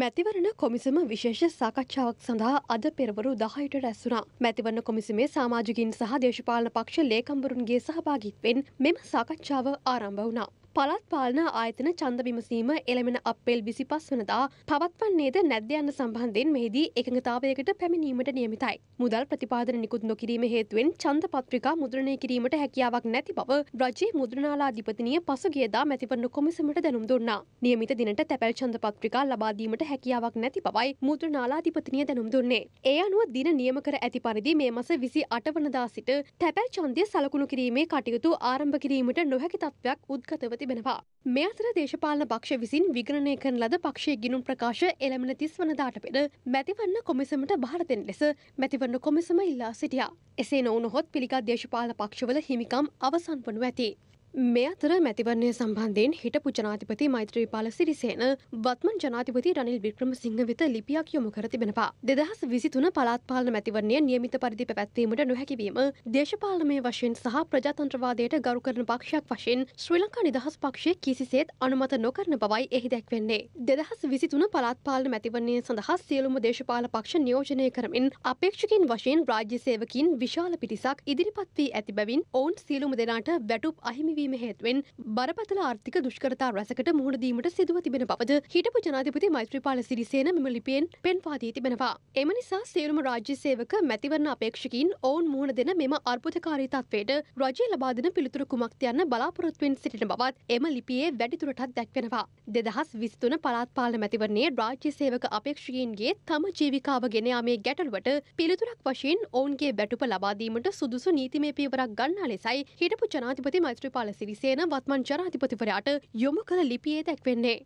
මැතිවරණ කොමිසම විශේෂ සාකච්ඡාවක් සඳහා අද පෙරවරු දහයට රැස්සුනා. මැතිවරණ කොමිසමේ සමාජිකින් සහ දේශපාලන පක්ෂ ලේකම්වරුන්ගේ සහභාගිත්වෙන් මෙම සාකච්ඡාව ආරම්භ වුණා. පළත් පාලන ආයතන ඡන්ද විමසීම එළමෙන අප්‍රේල් 25 වනදා පවත්වන්නේද නැද්ද යන සම්බන්ධයෙන් මෙහිදී එකඟතාවයකට පැමිණීමට නියමිතයි. මුදල් ප්‍රතිපාදන නිකුත් නොකිරීම හේතුවෙන් ඡන්ද පත්‍රිකා මුද්‍රණය කිරීමට හැකියාවක් නැති බව රජයේ මුද්‍රණාලාධිපතිනිය පසුගියදා මැතිවරණ කොමිසමට දැනුම් දුන්නා. නියමිත දිනට තැපැල් ඡන්ද පත්‍රිකා ලබා දීමට හැකියාවක් නැති බවයි මුද්‍රණාලාධිපතිනිය දැනුම් දුන්නේ. ඒ අනුව දින නියම කර ඇති පරිදි මේ මස 28 වනදා සිට තැපැල් ඡන්දය සලකුණු කිරීමේ කටයුතු ආරම්භ කිරීමට නොහැකි තත්ත්වයක් උද්ගතව තිබෙනවා. මේ අතර දේශපාලන පක්ෂ විසින් විග්‍රණය කරන ලද පක්ෂයේ ගිනුම් ප්‍රකාශ එළමෙන තිස් වනදාට පෙර මැතිවන්න කොමිසමට භාරතෙන් ලෙස මැතිවන්න කොමිසම ඉල්ලා සිටියා. එසේ නොවනොහොත් පිළිගත් දේශපාලන පක්ෂවල හිමිකම් අවසන් වනු ඇති. මේ අතර මැතිවරණය සම්බන්ධයෙන් හිටපු ජනාධිපති මෛත්‍රීපාල සිරිසේන වත්මන් ජනාධිපති රනිල් වික්‍රමසිංහ වෙත ලිපියක් යොමු කර තිබෙනවා. දෙදහස් විසිතුන පළාත් පාලන මැතිවරණය නියමිත පරිදි පැවැත්වීමට නොහැකිවීම දේශපාලනමය වශයෙන් සහ ප්‍රජාතන්ත්‍රවාදයට ගරු කරන පක්ෂයක් වශයෙන් ශ්‍රී ලංකා නිදහස් පක්ෂය කිසිසේත් අනුමත නොකරන බවයි එහි දැක්වෙන්නේ. දෙදහස් විසිතුන පළාත් පාලන මැතිවරණය සඳහා සියලුම දේශපාල පක්ෂ නියෝජනය කරමින් අපේක්ෂකින් වශයෙන් රාජ්‍ය සේවකින් විශාල පිරිසක් ඉදිරිපත් වී ඇති බැවින් ඔවුන් සියලුම දෙනාට වැටුප් අහිමි වීම හේතුවෙන් බරපතල ආර්ථික දුෂ්කරතා රැසකට මුහුණ දීමට සිදුව තිබෙන බවද හිටපු ජනාධිපති මෛත්‍රීපාල සිරිසේන මෙම ලිපියෙන් පෙන්වා දී තිබෙනවා. එම නිසා සියලුම රාජ්‍ය සේවක මැතිවරණ අපේක්ෂකින් ඔවුන් මුහුණ දෙන මෙම අර්බුදකාරී තත්වයට රජය ලබා දෙන පිළිතුරු කුමක්ද යන්න බලාපොරොත්තුවෙන් සිටින බවත් එම ලිපියේ වැඩිදුරටත් දැක්වෙනවා. 2023 පළාත් පාලන මැතිවරණයේ රාජ්‍ය සේවක අපේක්ෂකයින්ගේ තම ජීවිකාව ගෙන යාමේ ගැටලුවට පිළිතුරක් වශයෙන් ඔවුන්ගේ වැටුප ලබා දීමට සුදුසු නීතිමය පියවරක් ගන්නා ලෙසයි හිටපු ජනාධිපති මෛත්‍රීපාල වික්‍රමසිරිසේන වත්මන් ජනාධිපතිවරයාට යොමු කළ ලිපියේ දැක්වෙන්නේ.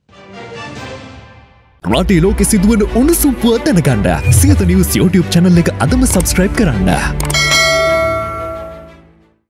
රටේ ලෝකෙ සිදුවන උණුසුම්පුව දැනගන්න සියත නිවස් YouTube channel එක අදම subscribe කරන්න.